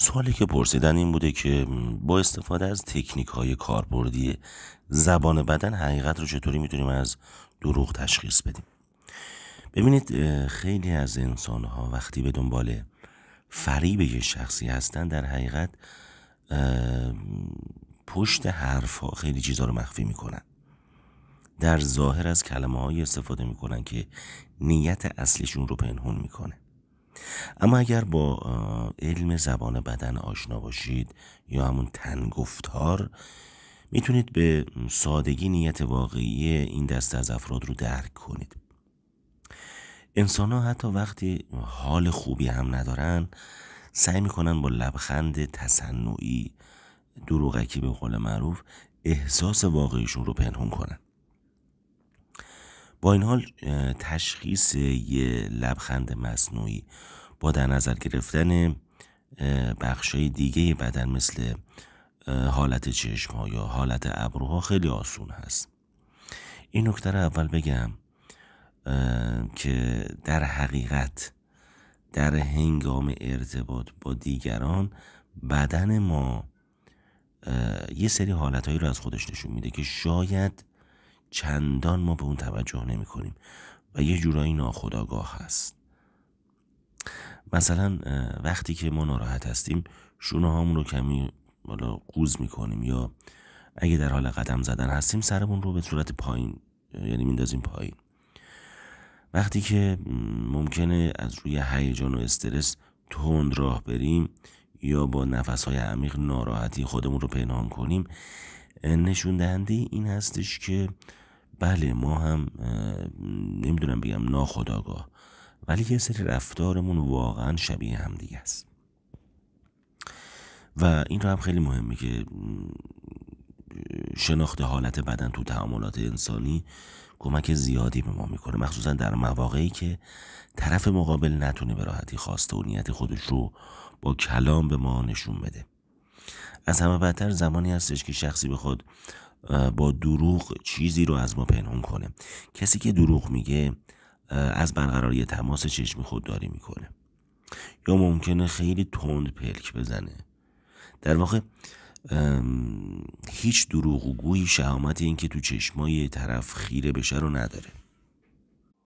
سوالی که پرسیدن این بوده که با استفاده از تکنیک های کاربردی زبان بدن حقیقت رو چطوری میتونیم از دروغ تشخیص بدیم ببینید خیلی از انسان ها وقتی به دنبال فریب یه شخصی هستن در حقیقت پشت حرف ها خیلی چیزها رو مخفی میکنن در ظاهر از کلمه های استفاده میکنن که نیت اصلیشون رو پنهون میکنه اما اگر با علم زبان بدن آشنا باشید یا همون تنگفتار میتونید به سادگی نیت واقعی این دست از افراد رو درک کنید انسان ها حتی وقتی حال خوبی هم ندارن سعی میکنن با لبخند تصنعی دروغکی به قول معروف احساس واقعیشون رو پنهون کنن با این حال تشخیص یه لبخند مصنوعی با در نظر گرفتن بخشای دیگه بدن مثل حالت چشم ها یا حالت ابروها خیلی آسون هست این نکته رو اول بگم که در حقیقت در هنگام ارتباط با دیگران بدن ما یه سری هایی رو از خودش نشون میده که شاید چندان ما به اون توجه نمی کنیم و یه جورایی ناخداگاه هست مثلا وقتی که ما ناراحت هستیم شونه رو کمی بالا قوز میکنیم یا اگه در حال قدم زدن هستیم سرمون رو به صورت پایین یعنی میندازیم پایین وقتی که ممکنه از روی هیجان و استرس تند راه بریم یا با نفس های عمیق ناراحتی خودمون رو پنهان کنیم نشون دهنده این هستش که بله ما هم نمیدونم بگم ناخداگاه ولی یه سری رفتارمون واقعا شبیه هم دیگه است و این رو هم خیلی مهمه که شناخت حالت بدن تو تعاملات انسانی کمک زیادی به ما میکنه مخصوصا در مواقعی که طرف مقابل نتونه به راحتی خواسته و نیت خودش رو با کلام به ما نشون بده از همه بدتر زمانی هستش که شخصی خود با دروغ چیزی رو از ما پنهون کنه کسی که دروغ میگه از برقراری تماس چشمی خودداری میکنه یا ممکنه خیلی تند پلک بزنه در واقع هیچ دروغ و شهامت اینکه تو چشمای طرف خیره بشه رو نداره